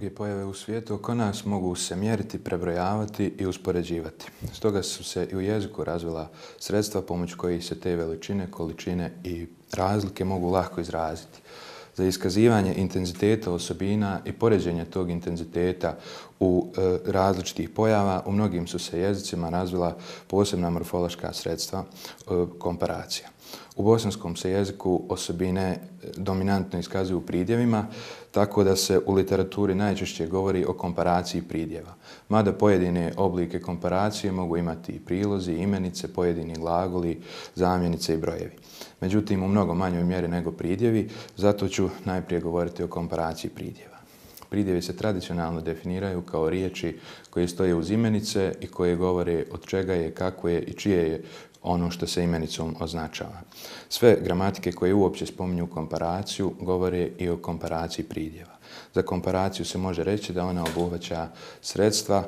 Mnoge pojave u svijetu oko nas mogu se mjeriti, prebrojavati i uspoređivati. Stoga su se i u jeziku razvila sredstva pomoć kojih se te veličine, količine i razlike mogu lahko izraziti. Za iskazivanje intenziteta osobina i poređenje tog intenziteta u e, različitih pojava, u mnogim su se jezicima razvila posebna morfološka sredstva e, komparacija. U bosanskom se jeziku osobine e, dominantno iskazuju u pridjevima, tako da se u literaturi najčešće govori o komparaciji pridjeva. Mada pojedine oblike komparacije mogu imati i prilozi, imenice, pojedini glagoli, zamjenice i brojevi. Međutim, u mnogo manjoj mjeri nego pridjevi, zato ću najprije govoriti o komparaciji pridjeva. Pridjevi se tradicionalno definiraju kao riječi koje stoje uz imenice i koje govore od čega je, kako je i čije je ono što se imenicom označava. Sve gramatike koje uopće spominju komparaciju govore i o komparaciji pridjeva. Za komparaciju se može reći da ona obuhvaća sredstva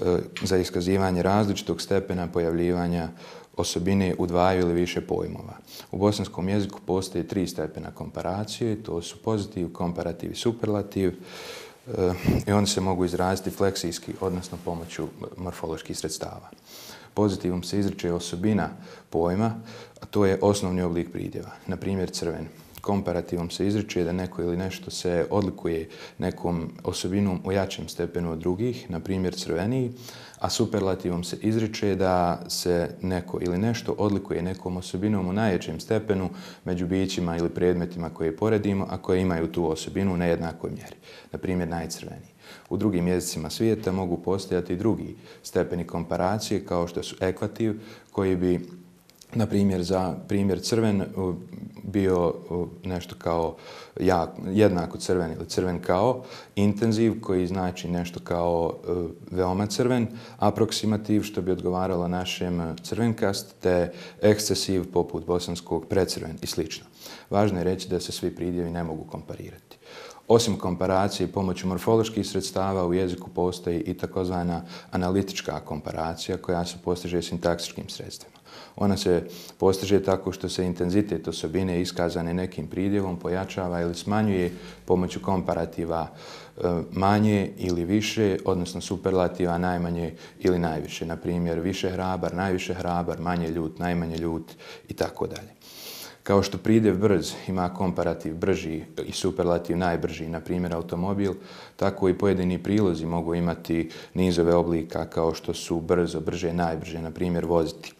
e, za iskazivanje različitog stepena pojavljivanja osobine u dvaju ili više pojmova. U bosanskom jeziku postoje tri stepena komparacije, to su pozitiv, komparativ i superlativ, e, i oni se mogu izraziti fleksijski, odnosno pomoću morfoloških sredstava. E, pozitivom se izreče osobina pojma, a to je osnovni oblik pridjeva, na primjer crven komparativom se izričuje da neko ili nešto se odlikuje nekom osobinom u jačem stepenu od drugih, na primjer crveniji, a superlativom se izričuje da se neko ili nešto odlikuje nekom osobinom u najjačem stepenu među bićima ili predmetima koje poredimo, a koje imaju tu osobinu u nejednakoj mjeri, na primjer najcrveniji. U drugim jezicima svijeta mogu postojati drugi stepeni komparacije kao što su ekvativ koji bi na primjer za primjer crven uh, bio uh, nešto kao ja, jednako crven ili crven kao intenziv koji znači nešto kao uh, veoma crven aproksimativ što bi odgovaralo našem crvenkast te ekscesiv poput bosanskog precrven i slično. Važno je reći da se svi pridjevi ne mogu komparirati. Osim komparacije pomoću morfoloških sredstava u jeziku postoji i takozvana analitička komparacija koja se postiže sintaksičkim sredstvima. Ona se postiže tako što se intenzitet osobine iskazane nekim pridjevom pojačava ili smanjuje pomoću komparativa e, manje ili više, odnosno superlativa najmanje ili najviše. Naprimjer, više hrabar, najviše hrabar, manje ljut, najmanje ljut i tako dalje. Kao što pridev brz ima komparativ brži i superlativ najbrži, na primjer automobil, tako i pojedini prilozi mogu imati nizove oblika kao što su brzo, brže, najbrže, na primjer voziti.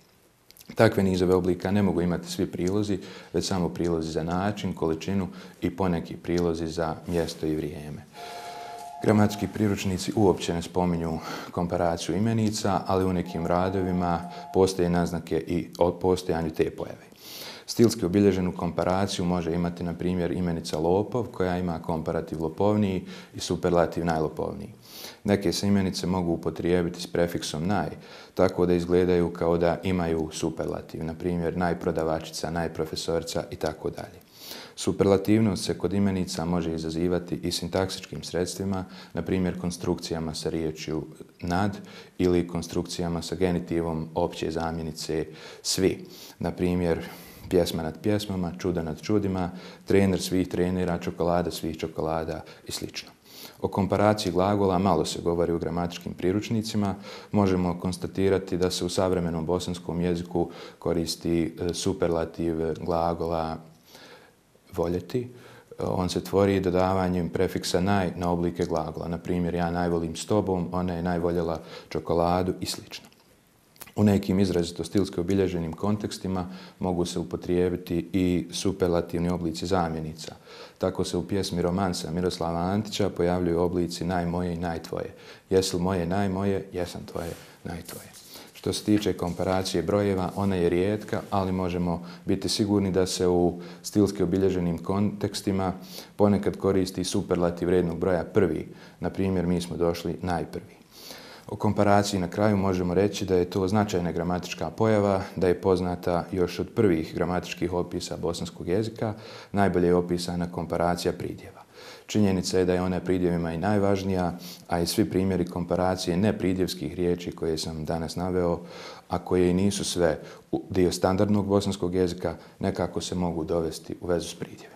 Takve nizove oblika ne mogu imati svi prilozi, već samo prilozi za način, količinu i poneki prilozi za mjesto i vrijeme. Gramatski priručnici uopće ne spominju komparaciju imenica, ali u nekim radovima postoje naznake i od postojanju te pojave. Stilski obilježenu komparaciju može imati, na primjer, imenica lopov, koja ima komparativ lopovniji i superlativ najlopovniji. Neke se imenice mogu upotrijebiti s prefiksom naj, tako da izgledaju kao da imaju superlativ, na primjer, najprodavačica, najprofesorca i tako dalje. Superlativnost se kod imenica može izazivati i sintaksičkim sredstvima, na primjer konstrukcijama sa riječju nad ili konstrukcijama sa genitivom opće zamjenice svi. Na primjer, pjesma nad pjesmama, čuda nad čudima, trener svih trenera, čokolada svih čokolada i sl. O komparaciji glagola malo se govori u gramatičkim priručnicima. Možemo konstatirati da se u savremenom bosanskom jeziku koristi e, superlativ glagola voljeti. On se tvori dodavanjem prefiksa naj na oblike glagola. Naprimjer, ja najvolim s tobom, ona je najvoljela čokoladu i slično u nekim izrazito stilski obilježenim kontekstima mogu se upotrijebiti i superlativni oblici zamjenica. Tako se u pjesmi romansa Miroslava Antića pojavljuju oblici najmoje i najtvoje. Jesi li moje najmoje, jesam tvoje najtvoje. Što se tiče komparacije brojeva, ona je rijetka, ali možemo biti sigurni da se u stilski obilježenim kontekstima ponekad koristi superlativ rednog broja prvi. Na primjer, mi smo došli najprvi. Uh, O komparaciji na kraju možemo reći da je to značajna gramatička pojava, da je poznata još od prvih gramatičkih opisa bosanskog jezika, najbolje je opisana komparacija pridjeva. Činjenica je da je ona pridjevima i najvažnija, a i svi primjeri komparacije nepridjevskih riječi koje sam danas naveo, a koje i nisu sve dio standardnog bosanskog jezika, nekako se mogu dovesti u vezu s pridjevima.